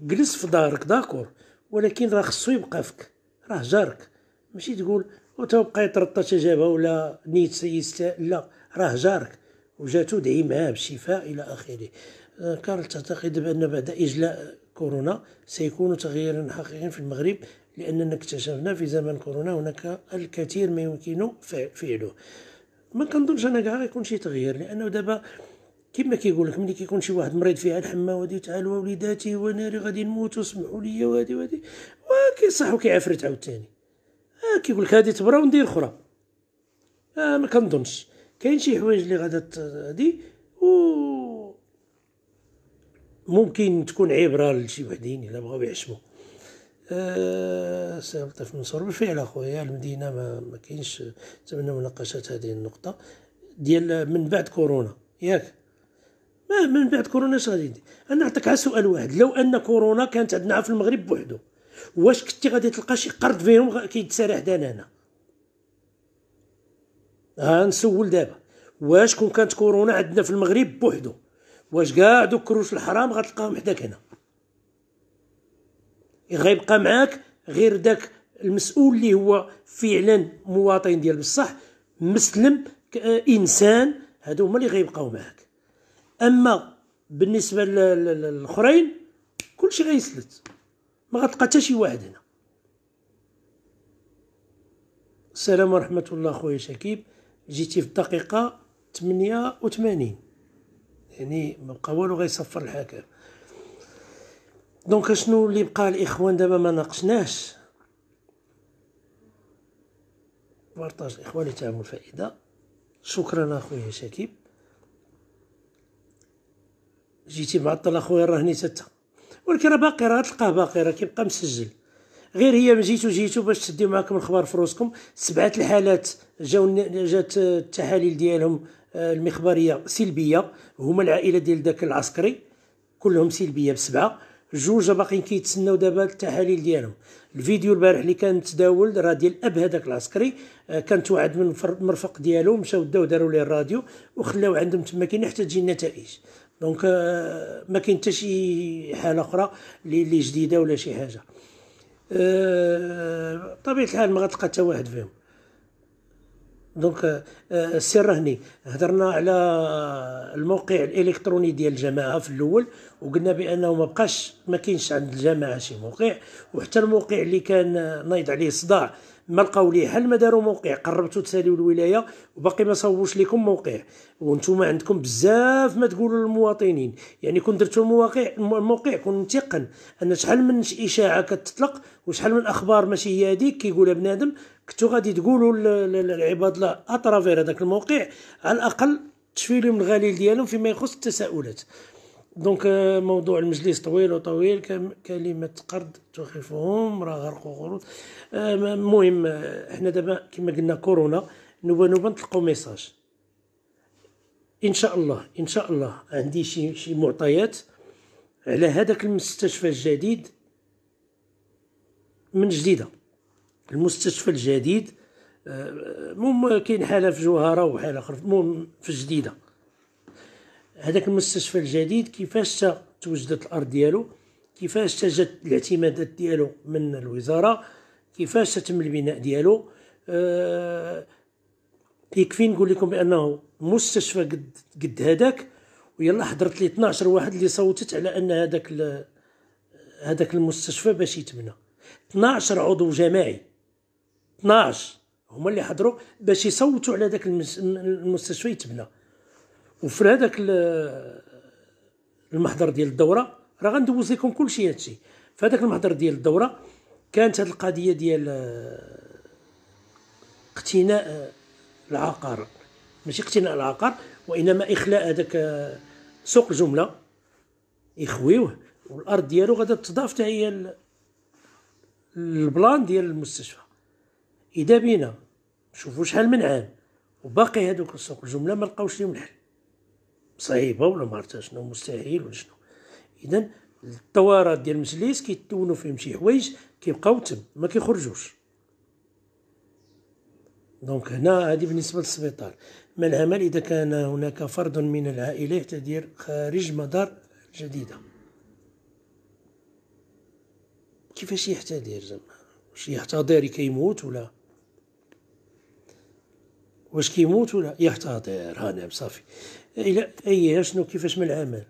جلس في دارك داكور ولكن راه خصو يبقى فيك راه جارك ماشي تقول وتبقى يترطش جابها ولا نيت يستاء لا راه جارك وجاتو دعي معاه بالشفاء الى اخره آه، كارل تعتقد بان بعد اجلاء كورونا سيكون تغييرا حقيقيا في المغرب لاننا اكتشفنا في زمن كورونا هناك الكثير ما يمكن فعله ما كنظنش انا كاع غيكون شي تغيير لانه دابا كما كيقول لك ملي كيكون شي واحد مريض فيها الحمى وهادي تعال وليداتي وناري غادي نموت وسمحوا لي وهادي وهادي وكيصح وكيعفرت عاوتاني آه كيقول لك هذه تبرا وندير اخرى آه ما كنظنش كاين شي حوايج اللي غادا هادي و ممكن تكون عبره لشي وحدين الا بغاو يعشموا آه، سي لطيف منصور بالفعل اخويا المدينه ما, ما كاينش نتمنى مناقشه هذه النقطه ديال من بعد كورونا ياك ما من بعد كورونا اش غادي ندير انا نعطيك على سؤال واحد لو ان كورونا كانت عندنا في المغرب بوحدو واش كنتي غادي تلقى شي قرض فيهم كيتسارع دنانا ها نسول دابا واش كون كانت كورونا عندنا في المغرب بوحدو واش كاع دوك كروش الحرام غتلقاهم حداك هنا غيبقى معاك غير داك المسؤول اللي هو فعلا مواطن ديال بصح مسلم آه، انسان هادو هما اللي غيبقاو معاك اما بالنسبه للاخرين كلشي غيسلت ما غتلقى حتى شي واحد هنا السلام ورحمة الله خويا شكيب جيتي في الدقيقة 88 يعني ما بقى والو غيصفر الحكم دونك شنو اللي بقى الاخوان دابا ما ناقشناش بارطاج الاخوان تعمل الفائده شكرا اخويا شكيب جيتي معطل اخويا راهني سته ولكن راه باقي راه تلقاه باقي راه كيبقى مسجل غير هي مزيتو جيتو باش تديو معاكم الخبر في روسكم سبعه الحالات جاو جات التحاليل ديالهم آه، المخبريه سلبيه هما العائله ديال داك العسكري كلهم سلبيه بسبعه جوج باقيين كيتسناو دابا التحاليل ديالهم الفيديو البارح اللي كان تداول راه ديال اب هذاك العسكري آه، كان توعد من المرفق ديالو مشاو داو داروا ليه الراديو وخلاو عندهم تما كاين حتى تجي النتائج دونك ما كاين حتى شي حاله اخرى اللي جديده ولا شي حاجه بطبيعه الحال ما غتلقى حتى واحد فيهم دونك السر هني هضرنا على الموقع الالكتروني ديال الجماعه في الاول وقلنا بانه ما بقاش ما كاينش عند الجماعه شي موقع وحتى الموقع اللي كان نايض عليه صداع ما لقاو ليه حل ما داروا موقع قربتوا تساليو الولايه وباقي ما صوبوش لكم موقع وانتم عندكم بزاف ما تقولوا للمواطنين يعني كون درتوا المواقع الموقع كون متيقن ان شحال من اشاعه كتطلق وشحال من اخبار ماشي هي هذيك كيقولها بنادم كنتو غادي تقولوا للعباد لا اترافير هذاك الموقع على الاقل تشفي لهم الغليل ديالهم فيما يخص التساؤلات دونك euh, موضوع المجلس طويل وطويل كلمة قرض تخيفهم راه غرقوا غروض المهم آه، آه، حنا دابا كما قلنا كورونا نوبا نوبا نطلقوا ميساج ان شاء الله ان شاء الله عندي شي شي معطيات على هذاك المستشفى الجديد من جديده المستشفى الجديد المهم آه، كاين حاله في جوهره وحاله اخرى المهم في جديده هذاك المستشفى الجديد كيفاش توجدت الارض ديالو كيفاش جات الاعتمادات ديالو من الوزاره كيفاش تم البناء ديالو آه يكفي نقول لكم بانه مستشفى قد قد هذاك ويلا حضرت لي 12 واحد اللي صوتت على ان هذاك هذاك المستشفى باش يتبنى 12 عضو جماعي 12 هما اللي حضروا باش يصوتوا على ذاك المستشفى يتبنى وفي هذاك المحضر ديال الدوره راه غندوز لكم كلشي هادشي في هذاك المحضر ديال الدوره كانت هاد القضيه ديال آه، اقتناء آه، العقار ماشي اقتناء العقار وانما اخلاء هذاك آه، سوق الجمله يخويوه والارض ديالو غادا تضاف هي البلان ديال المستشفى اذا بينا شوفوا شحال من عام وباقي هذوك سوق الجمله ما لقاوش ليهم الحل صعيبه ولا ما عرفتها شنو مستحيل ولا شنو اذا الثورات ديال المجلس كيتونوا فيهم شي حوايج كيبقاو تم ما كيخرجوش دونك هنا هذه بالنسبه للسبيطار ما العمل اذا كان هناك فرد من العائله يعتذر خارج مدار جديده كيفاش يعتذر زعما واش يعتذر كيموت ولا واش كيموت ولا يعتذر هذا صافي الى اي اشنو كيفاش من العمل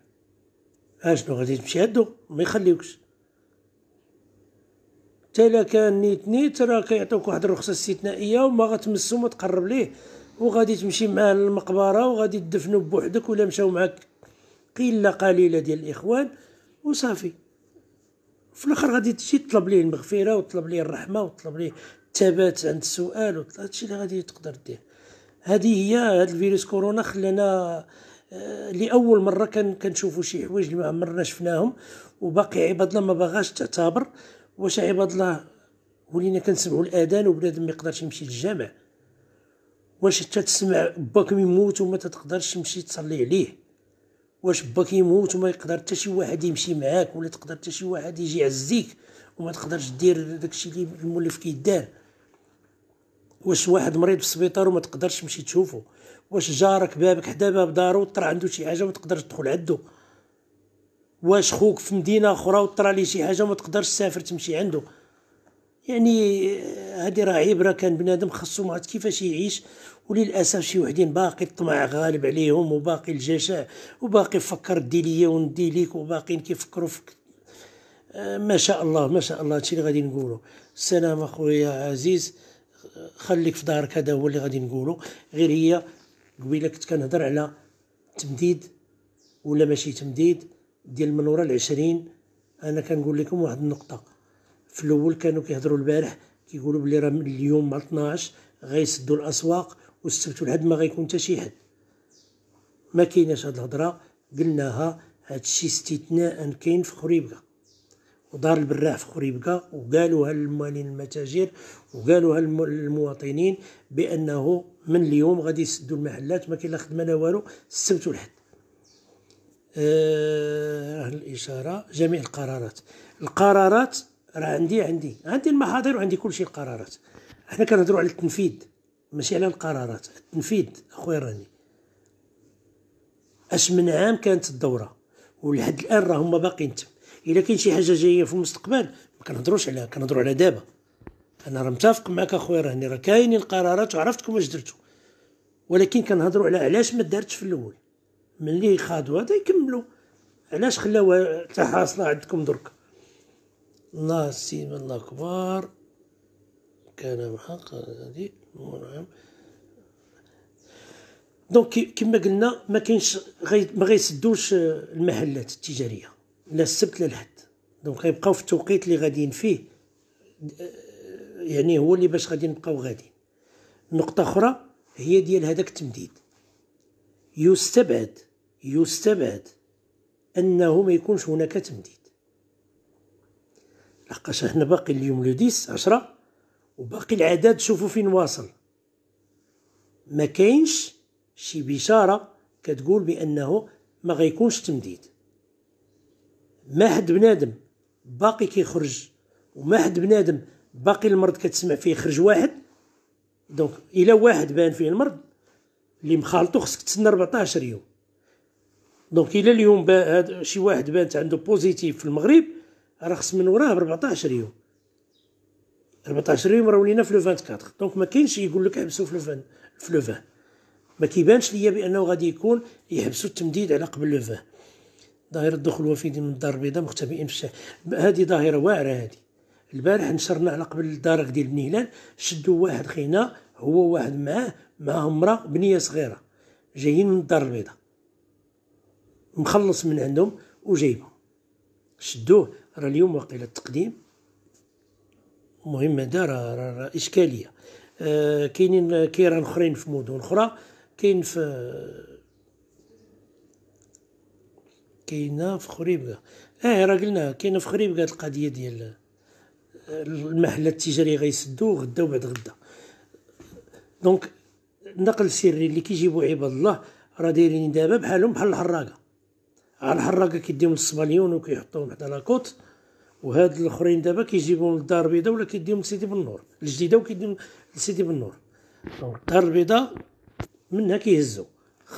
اشنو غادي تمشي هادو ما يخليوكش حتى كان نيت نيت راه كيعطيوك واحد الرخصه استثنائيه وما غتمسو ما تقرب ليه وغادي تمشي معاه للمقبره وغادي تدفنو بوحدك ولا مشاو معاك قله قليله ديال الاخوان وصافي في الاخر غادي تجي تطلب ليه المغفره وتطلب ليه الرحمه وتطلب ليه الثبات عند السؤال هادشي اللي غادي تقدر دير هذه هي هذا الفيروس كورونا خلانا آه، لاول مره كان كنشوفوا شي حوايج اللي ما عمرنا شفناهم وباقي عباد الله ما باغاش تعتبر واش عباد الله ولينا كنسمعوا الاذان وبنادم ما يقدرش يمشي للجامع واش حتى تسمع باك يموت وما تقدرش تمشي تصلي عليه واش باك يموت وما يقدر حتى شي واحد يمشي معاك ولا تقدر حتى شي واحد يجي يعزيك وما تقدرش دير داكشي اللي المولف كيدار واش واحد مريض في السبيطار وما تقدرش تمشي تشوفه واش جارك بابك حدا باب دارو وطرا عنده شي حاجه وما تقدرش تدخل عنده واش خوك في مدينه اخرى وطرا ليه شي حاجه وما تقدرش تسافر تمشي عنده يعني هذه آه، راه عبره كان بنادم خاصو معرفت كيفاش يعيش وللاسف شي وحدين باقي الطمع غالب عليهم وباقي الجشع آه، وباقي فكر دي ليا وندي ليك وباقيين كيفكروا في آه، ما شاء الله ما شاء الله هادشي اللي غادي نقولو السلام اخويا عزيز خليك في دارك هذا هو اللي غادي نقولو غير هي قبيله كنت كنهضر على تمديد ولا ماشي تمديد ديال المنوره العشرين انا كنقول لكم واحد النقطه في الاول كانوا كيهضروا البارح كيقولوا بلي راه من اليوم مع 12 غيسدوا الاسواق والسبت والحد ما غيكون حتى شي حد ما كايناش هاد الهضره قلناها هادشي استثناء كاين في خريبكه ودار البراء في خريبكة وقالوها للموالين المتاجر وقالوها للمواطنين بأنه من اليوم غادي يسدوا المحلات ما كاين لا خدمة لا والو السبت والحد آه الإشارة جميع القرارات القرارات راه عندي عندي عندي المحاضر وعندي كل شيء القرارات حنا كنهضروا على التنفيذ ماشي على القرارات التنفيذ اخويا راني اش من عام كانت الدوره ولحد الان راه هما باقيين تم الا كاين شي حاجه جايه في المستقبل ما كنهضروش عليها كنهضروا على دابا انا راه متفق معك اخويا راني راه كاينين القرارات وعرفتكم واش درتو ولكن كنهضروا على علاش ما دارتش في الاول ملي خادو هذا يكملوا علاش خلاوها حتى حاصله عندكم درك الله سيما الله كبار كان محق هذه نعم دونك كما قلنا ما كاينش ما غيسدوش المحلات التجاريه من السبت للحد دونك غيبقاو في التوقيت اللي غاديين فيه يعني هو اللي باش غادي نبقاو غاديين نقطة أخرى هي ديال هذاك التمديد يستبعد يستبعد أنه ما يكونش هناك تمديد لحقاش هنا باقي اليوم لو ديس عشرة وباقي العدد شوفوا فين واصل ما كاينش شي بشارة كتقول بأنه ما غيكونش تمديد ما حد بنادم باقي كيخرج وما حد بنادم باقي المرض كتسمع فيه خرج واحد دونك الا واحد بان فيه المرض اللي مخالطو خصك تسنى 14 يوم دونك الا اليوم با شي واحد بانت عنده بوزيتيف في المغرب راه خص من وراه 14 يوم 14 يوم راه ولينا في لو 24 دونك ما كاينش يقول لك حبسوا في لو 20 في لو 20 ما كيبانش ليا بانه غادي يكون يحبسوا التمديد على قبل لو 20 ظاهره الدخول الوفيدين من الدار البيضاء مختبئين في الشارع هذه ظاهره واعره هذه البارح نشرنا على قبل الدارك ديال بني هلال شدوا واحد خينا هو واحد معاه معاه امراه بنيه صغيره جايين من الدار البيضاء مخلص من عندهم وجايبهم شدوه راه اليوم وقيل التقديم المهم هذا راه اشكاليه آه كاينين كيران اخرين في مدن اخرى كاين في كاينه في خريبكه اه راه قلنا كاينه في خريبكه القضيه ديال آه، المحل التجاري غيسدو غدا وبعد غدا دونك النقل السري اللي كيجيبو عباد الله راه دايرين دابا بحالهم بحال الحراقه الحراقه كيديهم للصباليون وكيحطوهم حدا لاكوت وهاد الاخرين دابا كيجيبوهم للدار البيضاء ولا كيديهم لسيدي بنور الجديده وكيديهم لسيدي بنور دونك الدار البيضاء منها كيهزو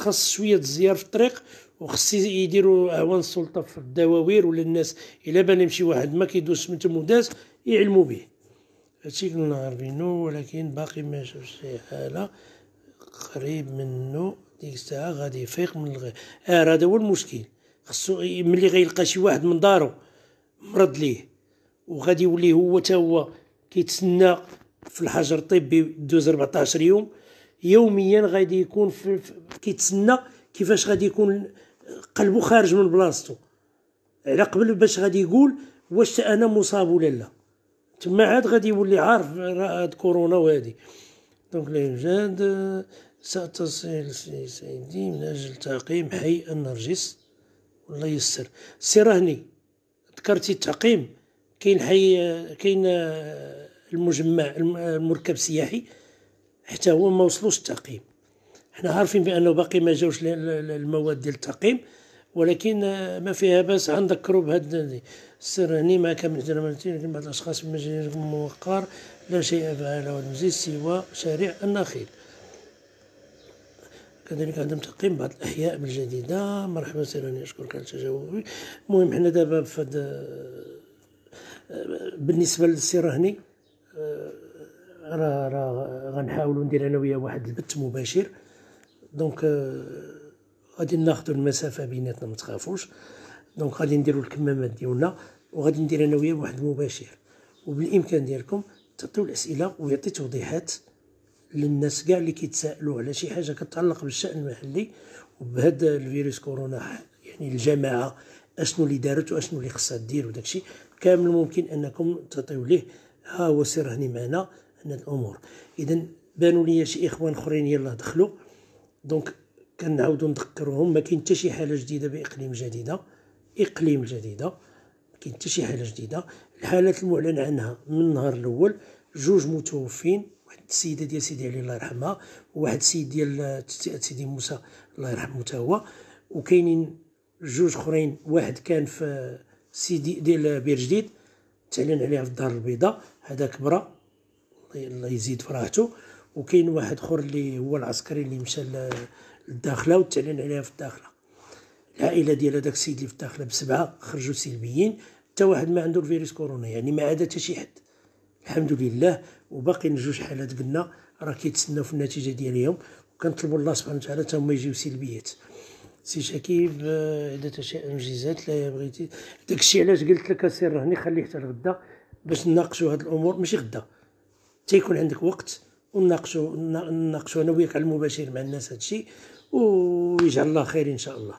خاص شويه الزيار في الطريق وخصي يديروا اعوان السلطه في الدواوير ولا الناس الا بان شي واحد ما كيدوز من تم وداز يعلموا به هادشي كنا عارفينو ولكن باقي ما شافش شي حاله قريب منه ديك الساعه غادي يفيق من الغير اه هذا هو المشكل خصو ملي غيلقى شي واحد من دارو مرض ليه وغادي يولي هو تا هو كيتسنى في الحجر الطبي دوز 14 يوم يوميا غادي يكون في كيتسنى كيفاش غادي يكون قلبه خارج من بلاصتو على قبل باش غادي يقول واش انا مصاب ولا لا تما عاد غادي يولي عارف راه هاد كورونا وهادي دونك لا يوجد سأتصل سيدي من أجل تعقيم حي النرجس الله يسر سي رهني ذكرتي التعقيم كاين حي كاين المجمع المركب السياحي حتى هو ما وصلوش التعقيم احنا عارفين بانه باقي ما جاوش المواد ديال التعقيم ولكن ما فيها باس غنذكروا بهاد السر هني معك من بعض الاشخاص من موقر لا شيء فعله المزيد سوى شارع النخيل كذلك عندهم تقييم بعض الاحياء بالجديده مرحبا سيراني اشكرك على التجاوب المهم حنا دابا فهاد بالنسبه للسر هني آه، راه راه غنحاولوا ندير انا وياه واحد البث مباشر دونك euh, غادي ناخذ المسافه بيناتنا ما تخافوش دونك غادي نديرو الكمامات ديالنا وغادي ندير انا وياه بواحد المباشر وبالامكان ديالكم تعطيو الاسئله ويعطي توضيحات للناس كاع اللي كيتسائلوا على شي حاجه كتعلق بالشان المحلي وبهذا الفيروس كورونا يعني الجماعه اشنو اللي دارت واشنو اللي خصها دير وداكشي كامل ممكن انكم تعطيو ليه ها هو سير هني معنا هنا الامور اذا بانوا لي شي اخوان اخرين يلاه دخلوا دونك كنعاودو نذكرهم ما كاين حتى شي حاله جديده باقليم جديده اقليم جديده ما كاين حتى شي حاله جديده الحالات المعلن عنها من النهار الاول جوج متوفين واحد السيده ديال سيدي علي الله يرحمها وواحد السيد ديال سيدي موسى الله يرحمه حتى هو وكاينين جوج اخرين واحد كان في سيدي ديال بير جديد تعلن عليه في الدار البيضاء هذا كبره الله يزيد فرحته وكاين واحد اخر اللي هو العسكري اللي مشى للداخله وتعلن عليها في الداخله العائله ديال هذاك السيد اللي في الداخله بسبعه خرجوا سلبيين حتى واحد ما عنده الفيروس كورونا يعني ما عاد حتى شي حد الحمد لله وباقي جوج حالات قلنا راه كيتسناو في النتيجه ديالهم وكنطلبوا الله سبحانه وتعالى حتى هما يجيو سلبيات سي شكيب اذا آه، تشاء انجازات لا بغيتي داكشي علاش قلت لك السر هني خليه حتى الغدا باش نناقشوا هاد الامور ماشي غدا تيكون عندك وقت ونناقشوا نناقشوا انا وياك على المباشر مع الناس هذا الشيء ويجعل الله خير ان شاء الله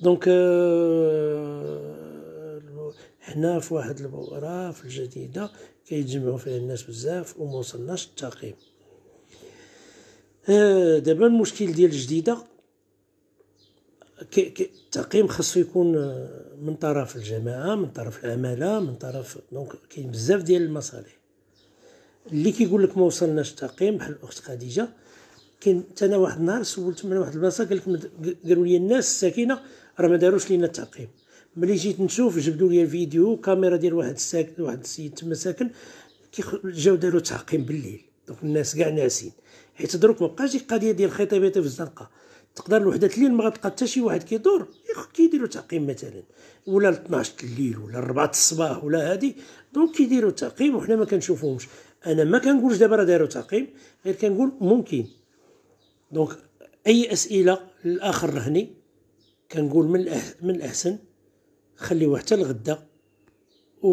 دونك آه، حنا في واحد البؤره في الجديده كيتجمعوا فيها الناس بزاف وما وصلناش للتقييم آه، دابا المشكل ديال الجديده التقييم خاصو يكون آه، من طرف الجماعه من طرف العماله من طرف دونك كاين بزاف ديال المصالح اللي كيقول لك ما وصلناش تقييم بحال الاخت خديجه كاين حتى انا واحد النهار سولت من واحد البلاصه قال لك قالوا لي الناس الساكنه راه ما داروش لينا التقييم ملي جيت نشوف جبدوا لي الفيديو كاميرا ديال واحد الساكن واحد السيد تما ساكن جاو داروا تعقيم بالليل دونك الناس كاع ناسين حيت دروك ما بقاش القضيه ديال الخطيبات في الزنقه تقدر الوحده الليل ما غتلقى حتى شي واحد كيدور كيديروا تعقيم مثلا ولا 12 الليل ولا 4 الصباح ولا هادي دونك كيديروا تعقيم وحنا ما كنشوفوهمش انا ما كنقولش دابا راه دايروا تعقيم غير كنقول ممكن دونك اي اسئله للاخر رهني كنقول من من الاحسن خليوه حتى الغدا و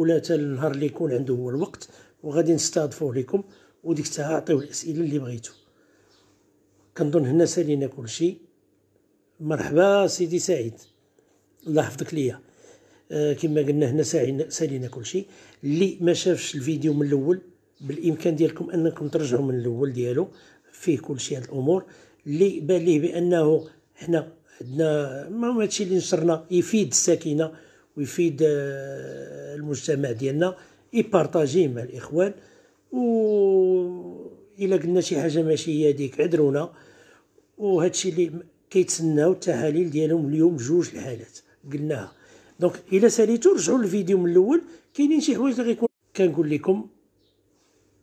ولا حتى النهار اللي يكون عنده هو الوقت وغادي نستضفوه لكم وديك الساعه عطيو الاسئله اللي بغيتو كنظن هنا سالينا كلشي مرحبا سيدي سعيد الله يحفظك ليا آه، كما قلنا هنا سالينا كل شيء اللي ما شافش الفيديو من الاول بالامكان ديالكم انكم ترجعوا من الاول ديالو فيه كل شيء هاد الامور اللي بان ليه بانه حنا عندنا ما هادشي اللي نشرنا يفيد الساكنه ويفيد آه، المجتمع ديالنا يبارطاجيه مع الاخوان و الا قلنا شي حاجه ماشي هي هذيك عذرونا وهادشي اللي كيتسناو التحاليل ديالهم اليوم جوج الحالات قلناها دونك الا ساليتو رجعوا للفيديو من الاول كاينين شي حوايج اللي غيكون كنقول لكم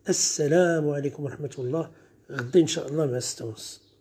السلام عليكم ورحمه الله غدا ان شاء الله مع 6 ونص